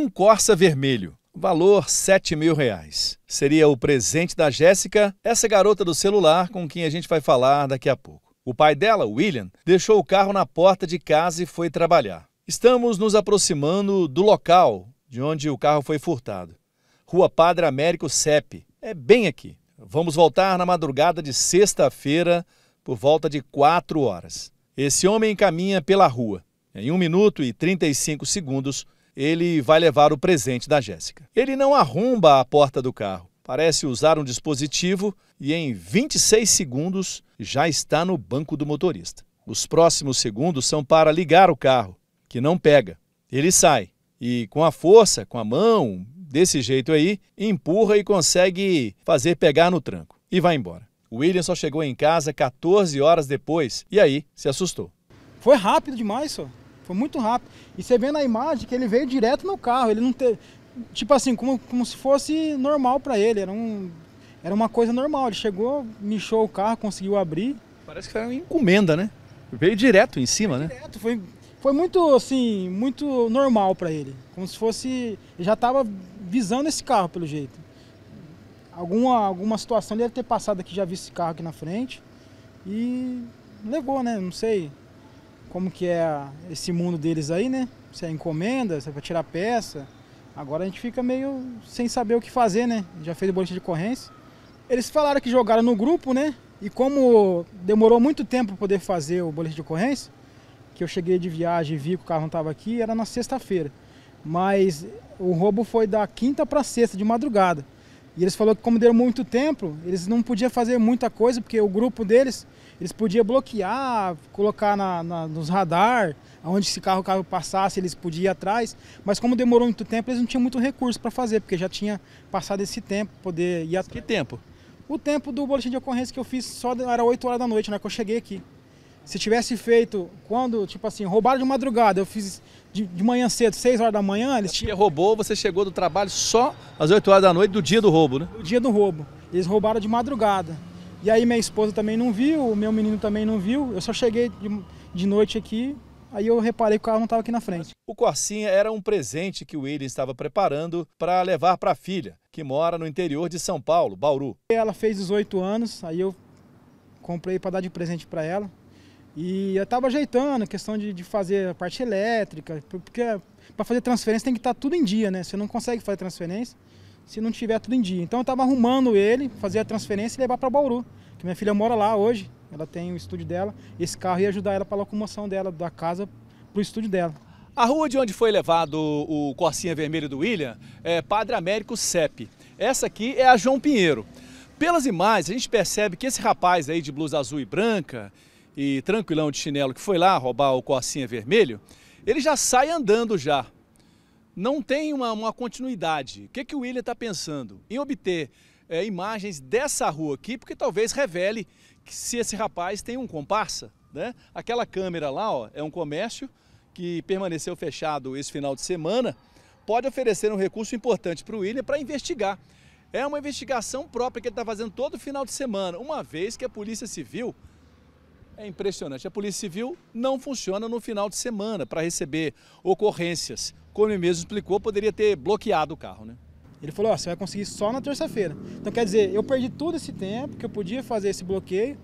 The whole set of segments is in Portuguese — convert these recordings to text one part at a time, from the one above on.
um Corsa vermelho, valor R$ 7 mil. Reais. Seria o presente da Jéssica, essa garota do celular com quem a gente vai falar daqui a pouco. O pai dela, William, deixou o carro na porta de casa e foi trabalhar. Estamos nos aproximando do local de onde o carro foi furtado. Rua Padre Américo Sepe, É bem aqui. Vamos voltar na madrugada de sexta-feira, por volta de 4 horas. Esse homem caminha pela rua. Em 1 minuto e 35 segundos, ele vai levar o presente da Jéssica. Ele não arromba a porta do carro, parece usar um dispositivo e em 26 segundos já está no banco do motorista. Os próximos segundos são para ligar o carro, que não pega. Ele sai e, com a força, com a mão, desse jeito aí, empurra e consegue fazer pegar no tranco e vai embora. William só chegou em casa 14 horas depois e aí se assustou. Foi rápido demais, só. Foi muito rápido. E você vê na imagem que ele veio direto no carro. Ele não teve. Tipo assim, como, como se fosse normal para ele. Era, um, era uma coisa normal. Ele chegou, mexeu o carro, conseguiu abrir. Parece que era uma encomenda, né? Veio direto em cima, foi né? Direto, foi, foi muito, assim, muito normal para ele. Como se fosse. Ele já estava visando esse carro, pelo jeito. Alguma, alguma situação ele deve ter passado aqui, já viu esse carro aqui na frente. E levou, né? Não sei como que é esse mundo deles aí, né? Se é encomenda, se é para tirar peça. Agora a gente fica meio sem saber o que fazer, né? Já fez o boletim de ocorrência. Eles falaram que jogaram no grupo, né? E como demorou muito tempo para poder fazer o boletim de ocorrência, que eu cheguei de viagem e vi que o carro não estava aqui, era na sexta-feira. Mas o roubo foi da quinta para sexta de madrugada. E eles falaram que como deram muito tempo, eles não podiam fazer muita coisa, porque o grupo deles, eles podiam bloquear, colocar na, na, nos radar, onde esse carro, carro passasse, eles podiam ir atrás. Mas como demorou muito tempo, eles não tinham muito recurso para fazer, porque já tinha passado esse tempo poder ir atrás. Que tempo? O tempo do boletim de ocorrência que eu fiz só era 8 horas da noite, na né, que eu cheguei aqui. Se tivesse feito quando, tipo assim, roubaram de madrugada, eu fiz de, de manhã cedo, 6 horas da manhã, eles tinham... roubou, você chegou do trabalho só às 8 horas da noite do dia do roubo, né? Do dia do roubo. Eles roubaram de madrugada. E aí minha esposa também não viu, o meu menino também não viu. Eu só cheguei de, de noite aqui, aí eu reparei que o carro não estava aqui na frente. O Corsinha era um presente que o William estava preparando para levar para a filha, que mora no interior de São Paulo, Bauru. Ela fez 18 anos, aí eu comprei para dar de presente para ela. E eu estava ajeitando a questão de, de, fazer a parte elétrica, porque para fazer transferência tem que estar tá tudo em dia, né? Você não consegue fazer transferência se não tiver tudo em dia. Então eu estava arrumando ele, fazer a transferência e levar para Bauru, que minha filha mora lá hoje, ela tem o estúdio dela. Esse carro ia ajudar ela para a locomoção dela, da casa para o estúdio dela. A rua de onde foi levado o Corsinha Vermelho do William é Padre Américo Sepp. Essa aqui é a João Pinheiro. Pelas imagens, a gente percebe que esse rapaz aí de blusa azul e branca, e tranquilão de chinelo que foi lá roubar o Corsinha Vermelho, ele já sai andando já. Não tem uma, uma continuidade. O que, que o William está pensando? Em obter é, imagens dessa rua aqui, porque talvez revele que se esse rapaz tem um comparsa. Né? Aquela câmera lá ó, é um comércio que permaneceu fechado esse final de semana, pode oferecer um recurso importante para o William para investigar. É uma investigação própria que ele está fazendo todo final de semana, uma vez que a Polícia Civil é impressionante. A Polícia Civil não funciona no final de semana para receber ocorrências. Como ele mesmo explicou, poderia ter bloqueado o carro, né? Ele falou, oh, você vai conseguir só na terça-feira. Então quer dizer, eu perdi todo esse tempo que eu podia fazer esse bloqueio,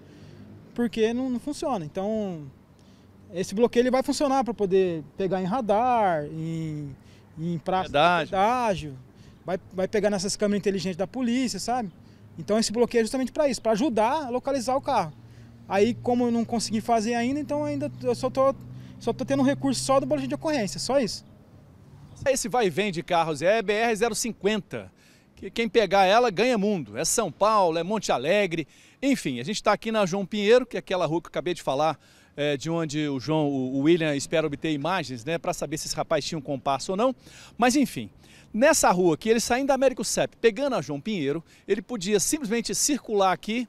porque não, não funciona. Então, esse bloqueio ele vai funcionar para poder pegar em radar, em, em praça pedágio, vai, vai pegar nessas câmeras inteligentes da polícia, sabe? Então esse bloqueio é justamente para isso, para ajudar a localizar o carro. Aí, como eu não consegui fazer ainda, então ainda eu só tô, só tô tendo um recurso só do boletim de ocorrência, só isso. É esse vai e vem de carros é BR-050, que quem pegar ela ganha mundo. É São Paulo, é Monte Alegre, enfim. A gente está aqui na João Pinheiro, que é aquela rua que eu acabei de falar, é, de onde o João, o William espera obter imagens, né, para saber se esse rapaz tinha um compasso ou não. Mas enfim, nessa rua aqui, ele saindo da Américo CEP, pegando a João Pinheiro, ele podia simplesmente circular aqui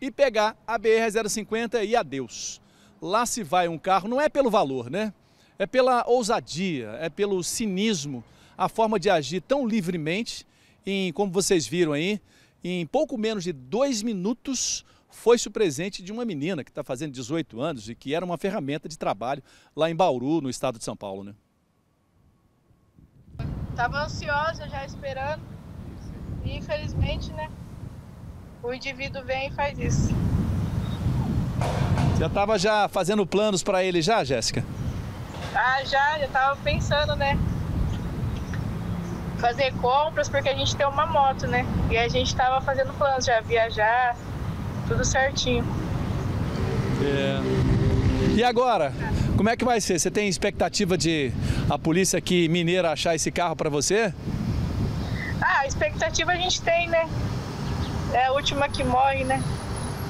e pegar a BR-050 e adeus. Lá se vai um carro, não é pelo valor, né? É pela ousadia, é pelo cinismo, a forma de agir tão livremente, em, como vocês viram aí, em pouco menos de dois minutos, foi-se o presente de uma menina que está fazendo 18 anos e que era uma ferramenta de trabalho lá em Bauru, no estado de São Paulo, né? Estava ansiosa já esperando. E infelizmente, né? o indivíduo vem e faz isso. Já estava já fazendo planos para ele já, Jéssica? Ah, já, já estava pensando, né? Fazer compras porque a gente tem uma moto, né? E a gente estava fazendo planos já viajar, tudo certinho. É. E agora? Como é que vai ser? Você tem expectativa de a polícia aqui mineira achar esse carro para você? Ah, expectativa a gente tem, né? É a última que morre, né?